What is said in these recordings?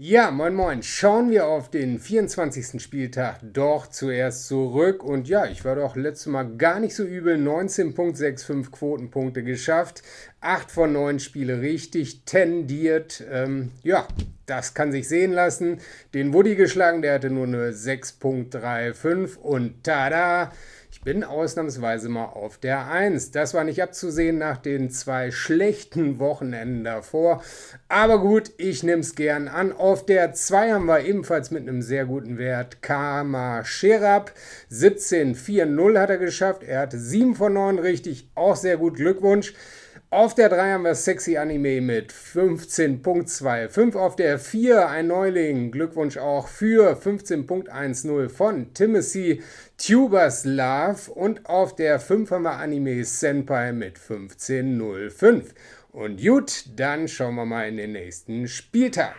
Ja, moin moin. Schauen wir auf den 24. Spieltag doch zuerst zurück. Und ja, ich war doch letztes Mal gar nicht so übel. 19.65 Quotenpunkte geschafft. Acht von neun Spiele richtig, tendiert. Ähm, ja, das kann sich sehen lassen. Den Woody geschlagen, der hatte nur eine 6.35 und tada! Ich bin ausnahmsweise mal auf der 1. Das war nicht abzusehen nach den zwei schlechten Wochenenden davor. Aber gut, ich nehme es gern an. Auf der 2 haben wir ebenfalls mit einem sehr guten Wert Karma Scherab. 17,40 hat er geschafft. Er hatte 7 von 9 richtig. Auch sehr gut. Glückwunsch. Auf der 3 haben wir Sexy Anime mit 15.25. Auf der 4 ein Neuling. Glückwunsch auch für 15.10 von Timothy Tubers Love. Und auf der 5 haben wir Anime Senpai mit 15.05. Und gut, dann schauen wir mal in den nächsten Spieltag.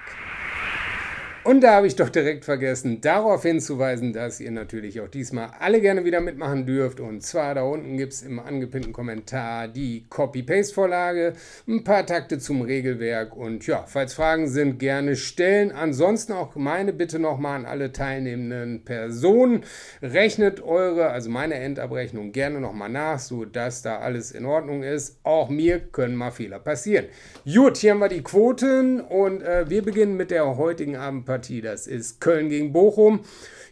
Und da habe ich doch direkt vergessen, darauf hinzuweisen, dass ihr natürlich auch diesmal alle gerne wieder mitmachen dürft. Und zwar da unten gibt es im angepinnten Kommentar die Copy-Paste-Vorlage, ein paar Takte zum Regelwerk und ja, falls Fragen sind, gerne stellen. Ansonsten auch meine Bitte nochmal an alle teilnehmenden Personen. Rechnet eure, also meine Endabrechnung gerne nochmal nach, sodass da alles in Ordnung ist. Auch mir können mal Fehler passieren. Gut, hier haben wir die Quoten und äh, wir beginnen mit der heutigen Abendpartie. Partie. Das ist Köln gegen Bochum.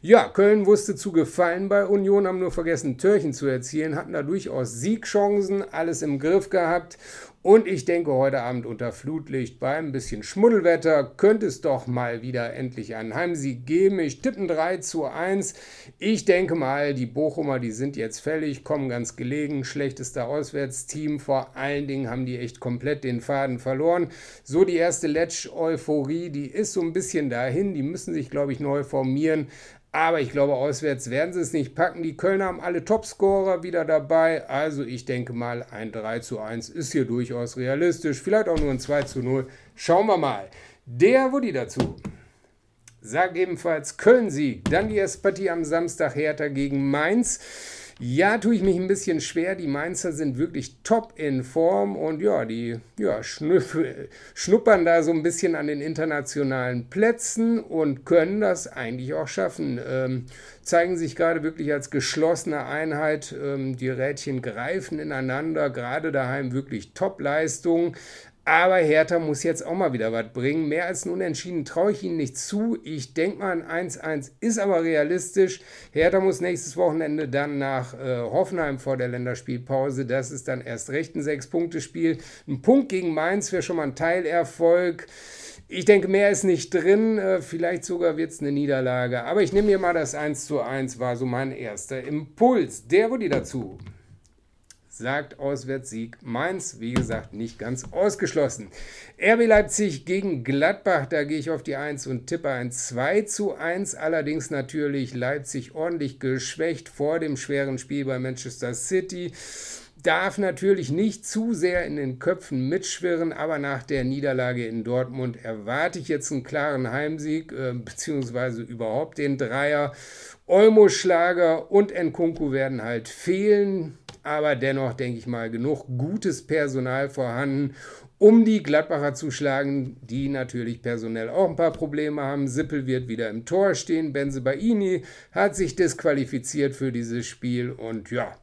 Ja, Köln wusste zu gefallen bei Union, haben nur vergessen, Türchen zu erzielen, hatten da durchaus Siegchancen, alles im Griff gehabt und ich denke, heute Abend unter Flutlicht bei ein bisschen Schmuddelwetter könnte es doch mal wieder endlich einen Heimsieg geben. Ich tippen 3 zu 1. Ich denke mal, die Bochumer, die sind jetzt fällig, kommen ganz gelegen. Schlechtester Auswärtsteam. Vor allen Dingen haben die echt komplett den Faden verloren. So die erste Letsch-Euphorie, die ist so ein bisschen dahin. Die müssen sich, glaube ich, neu formieren. Aber ich glaube, auswärts werden sie es nicht packen. Die Kölner haben alle Topscorer wieder dabei. Also ich denke mal, ein 3 zu 1 ist hier durchaus realistisch. Vielleicht auch nur ein 2 zu 0. Schauen wir mal. Der Woody dazu. sagt ebenfalls Köln-Sieg. Dann die Espartie am Samstag Hertha gegen Mainz. Ja, tue ich mich ein bisschen schwer. Die Mainzer sind wirklich top in Form und ja, die ja, schnuppern da so ein bisschen an den internationalen Plätzen und können das eigentlich auch schaffen. Ähm, zeigen sich gerade wirklich als geschlossene Einheit. Ähm, die Rädchen greifen ineinander, gerade daheim wirklich Top-Leistung. Aber Hertha muss jetzt auch mal wieder was bringen. Mehr als ein Unentschieden traue ich ihnen nicht zu. Ich denke mal, ein 1-1 ist aber realistisch. Hertha muss nächstes Wochenende dann nach äh, Hoffenheim vor der Länderspielpause. Das ist dann erst recht ein Sechs-Punkte-Spiel. Ein Punkt gegen Mainz wäre schon mal ein Teilerfolg. Ich denke, mehr ist nicht drin. Äh, vielleicht sogar wird es eine Niederlage. Aber ich nehme hier mal das 1 1, war so mein erster Impuls. Der wurde dazu sagt Auswärtssieg Mainz. Wie gesagt, nicht ganz ausgeschlossen. RB Leipzig gegen Gladbach, da gehe ich auf die 1 und tippe ein 2 zu 1. Allerdings natürlich Leipzig ordentlich geschwächt vor dem schweren Spiel bei Manchester City darf natürlich nicht zu sehr in den Köpfen mitschwirren, aber nach der Niederlage in Dortmund erwarte ich jetzt einen klaren Heimsieg, äh, beziehungsweise überhaupt den Dreier. Olmo Schlager und Nkunku werden halt fehlen aber dennoch, denke ich mal, genug gutes Personal vorhanden, um die Gladbacher zu schlagen, die natürlich personell auch ein paar Probleme haben. Sippel wird wieder im Tor stehen. Benze Baini hat sich disqualifiziert für dieses Spiel und ja.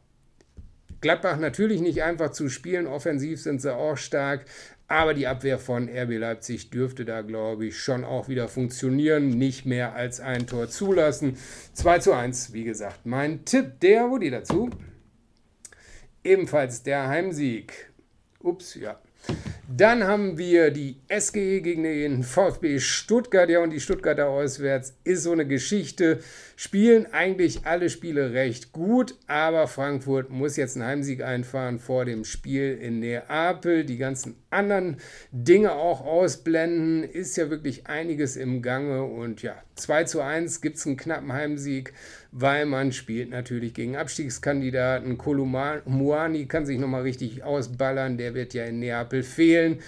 Gladbach natürlich nicht einfach zu spielen, offensiv sind sie auch stark, aber die Abwehr von RB Leipzig dürfte da, glaube ich, schon auch wieder funktionieren. Nicht mehr als ein Tor zulassen. 2 zu 1, wie gesagt, mein Tipp der Woody dazu. Ebenfalls der Heimsieg. Ups, ja. Dann haben wir die SG gegen den VfB Stuttgart. Ja, und die Stuttgarter auswärts ist so eine Geschichte. Spielen eigentlich alle Spiele recht gut, aber Frankfurt muss jetzt einen Heimsieg einfahren vor dem Spiel in Neapel. Die ganzen anderen Dinge auch ausblenden. Ist ja wirklich einiges im Gange. Und ja, 2 zu 1 gibt es einen knappen Heimsieg weil man spielt natürlich gegen Abstiegskandidaten. Muani kann sich nochmal richtig ausballern, der wird ja in Neapel fehlen.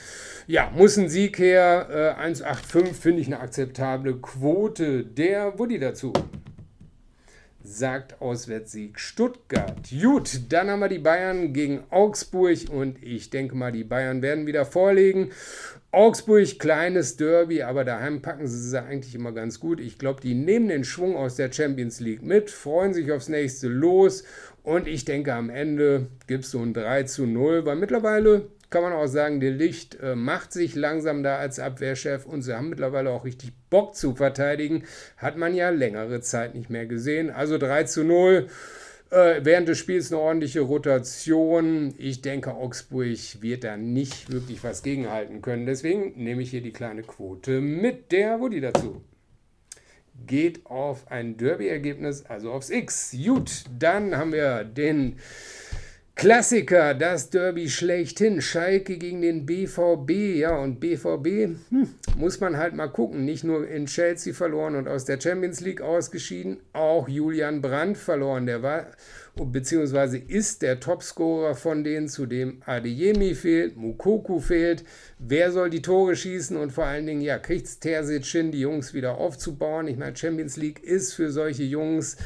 Ja, muss ein Sieg her. Äh, 1,85 finde ich eine akzeptable Quote. Der Woody dazu sagt Auswärtssieg Stuttgart. Gut, dann haben wir die Bayern gegen Augsburg und ich denke mal, die Bayern werden wieder vorlegen. Augsburg, kleines Derby, aber daheim packen sie es eigentlich immer ganz gut. Ich glaube, die nehmen den Schwung aus der Champions League mit, freuen sich aufs nächste Los und ich denke, am Ende gibt es so ein 3 zu 0, weil mittlerweile kann man auch sagen, der Licht äh, macht sich langsam da als Abwehrchef und sie haben mittlerweile auch richtig Bock zu verteidigen. Hat man ja längere Zeit nicht mehr gesehen. Also 3 zu 0. Äh, während des Spiels eine ordentliche Rotation. Ich denke, Augsburg wird da nicht wirklich was gegenhalten können. Deswegen nehme ich hier die kleine Quote mit der Woody dazu. Geht auf ein Derby-Ergebnis, also aufs X. Gut, dann haben wir den Klassiker, das Derby schlechthin. Schalke gegen den BVB. Ja, und BVB hm, muss man halt mal gucken. Nicht nur in Chelsea verloren und aus der Champions League ausgeschieden, auch Julian Brandt verloren. Der war, beziehungsweise ist der Topscorer von denen, zu dem Adeyemi fehlt, Mukoku fehlt. Wer soll die Tore schießen und vor allen Dingen, ja, kriegt es Terzic hin, die Jungs wieder aufzubauen? Ich meine, Champions League ist für solche Jungs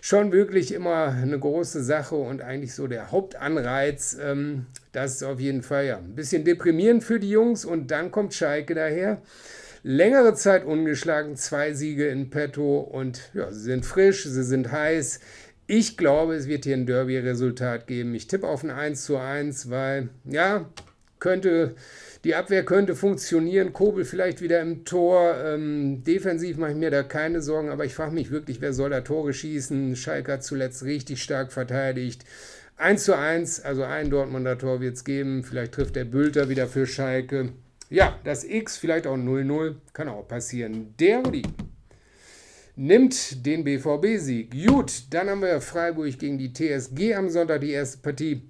schon wirklich immer eine große Sache und eigentlich so der Hauptanreiz. Ähm, das ist auf jeden Fall ja ein bisschen deprimierend für die Jungs und dann kommt Schalke daher. Längere Zeit ungeschlagen, zwei Siege in petto und ja, sie sind frisch, sie sind heiß. Ich glaube, es wird hier ein Derby-Resultat geben. Ich tippe auf ein 1 zu 1, weil ja, könnte, die Abwehr könnte funktionieren. Kobel vielleicht wieder im Tor. Ähm, defensiv mache ich mir da keine Sorgen, aber ich frage mich wirklich, wer soll da Tore schießen? Schalke hat zuletzt richtig stark verteidigt. 1 zu 1, also ein Dortmunder Tor wird es geben. Vielleicht trifft der Bülter wieder für Schalke. Ja, das X, vielleicht auch 0-0, kann auch passieren. Der Rudi nimmt den BVB-Sieg. Gut, dann haben wir Freiburg gegen die TSG am Sonntag die erste Partie.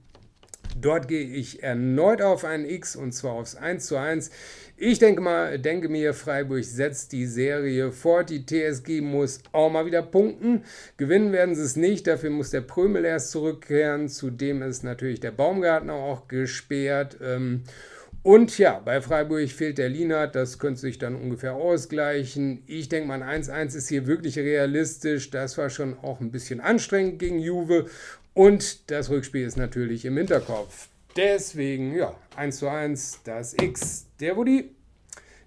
Dort gehe ich erneut auf ein X und zwar aufs 1 zu 1. Ich denke mal, denke mir, Freiburg setzt die Serie fort. Die TSG muss auch mal wieder punkten. Gewinnen werden sie es nicht. Dafür muss der Prömel erst zurückkehren. Zudem ist natürlich der Baumgartner auch gesperrt. Ähm. und ja, bei Freiburg fehlt der Lienhardt, das könnte sich dann ungefähr ausgleichen. Ich denke mal, ein 1-1 ist hier wirklich realistisch. Das war schon auch ein bisschen anstrengend gegen Juve. Und das Rückspiel ist natürlich im Hinterkopf. Deswegen, ja, 1 zu 1, das X. Der Woody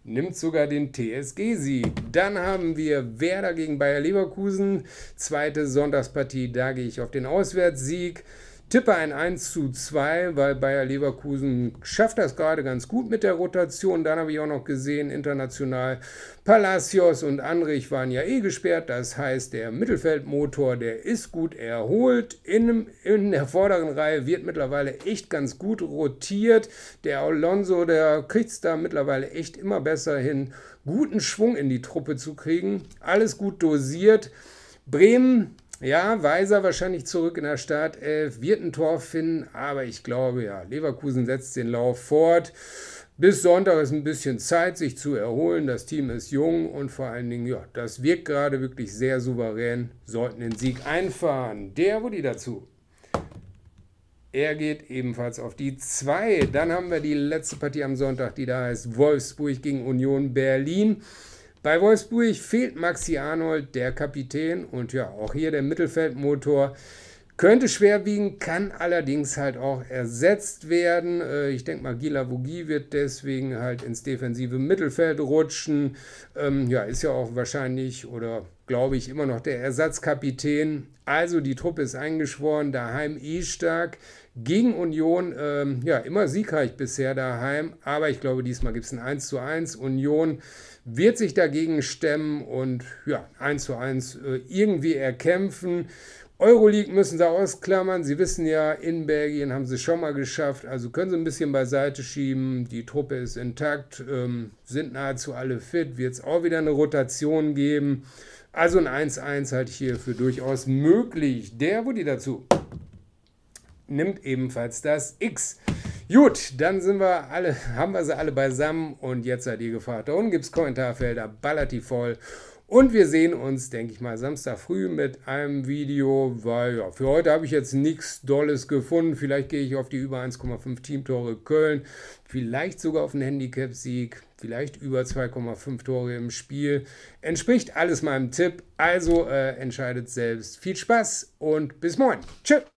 nimmt sogar den TSG-Sieg. Dann haben wir Werder gegen Bayer Leverkusen. Zweite Sonntagspartie, da gehe ich auf den Auswärtssieg. Tippe ein 1 zu 2, weil Bayer Leverkusen schafft das gerade ganz gut mit der Rotation. Dann habe ich auch noch gesehen, international Palacios und Anrich waren ja eh gesperrt. Das heißt, der Mittelfeldmotor, der ist gut erholt. In, in der vorderen Reihe wird mittlerweile echt ganz gut rotiert. Der Alonso, der kriegt es da mittlerweile echt immer besser hin, guten Schwung in die Truppe zu kriegen. Alles gut dosiert. Bremen ja, Weiser wahrscheinlich zurück in der Startelf, äh, wird ein Tor finden, aber ich glaube ja, Leverkusen setzt den Lauf fort. Bis Sonntag ist ein bisschen Zeit, sich zu erholen. Das Team ist jung und vor allen Dingen, ja, das wirkt gerade wirklich sehr souverän. Sollten den Sieg einfahren. Der Woody dazu. Er geht ebenfalls auf die 2. Dann haben wir die letzte Partie am Sonntag, die da heißt Wolfsburg gegen Union Berlin. Bei Wolfsburg fehlt Maxi Arnold, der Kapitän und ja, auch hier der Mittelfeldmotor könnte schwer kann allerdings halt auch ersetzt werden. Äh, ich denke mal, Gila Vogie wird deswegen halt ins defensive Mittelfeld rutschen. Ähm, ja, ist ja auch wahrscheinlich oder glaube ich immer noch der Ersatzkapitän. Also die Truppe ist eingeschworen, daheim eh stark. Gegen Union, ähm, ja, immer siegreich bisher daheim, aber ich glaube, diesmal gibt es ein 1 zu 1. Union wird sich dagegen stemmen und ja, 1 zu 1 äh, irgendwie erkämpfen. Euroleague müssen sie ausklammern. Sie wissen ja, in Belgien haben sie es schon mal geschafft. Also können sie ein bisschen beiseite schieben. Die Truppe ist intakt, ähm, sind nahezu alle fit. Wird es auch wieder eine Rotation geben. Also ein 1-1 halte ich hier für durchaus möglich. Der Woody dazu nimmt ebenfalls das X. Gut, dann sind wir alle, haben wir sie alle beisammen und jetzt seid ihr gefragt. Da unten gibt es Kommentarfelder, ballert die voll. Und wir sehen uns, denke ich mal, Samstag früh mit einem Video, weil ja, für heute habe ich jetzt nichts Dolles gefunden. Vielleicht gehe ich auf die über 1,5 Teamtore Köln, vielleicht sogar auf einen Handicap-Sieg, vielleicht über 2,5 Tore im Spiel. Entspricht alles meinem Tipp, also äh, entscheidet selbst. Viel Spaß und bis morgen. Tschüss.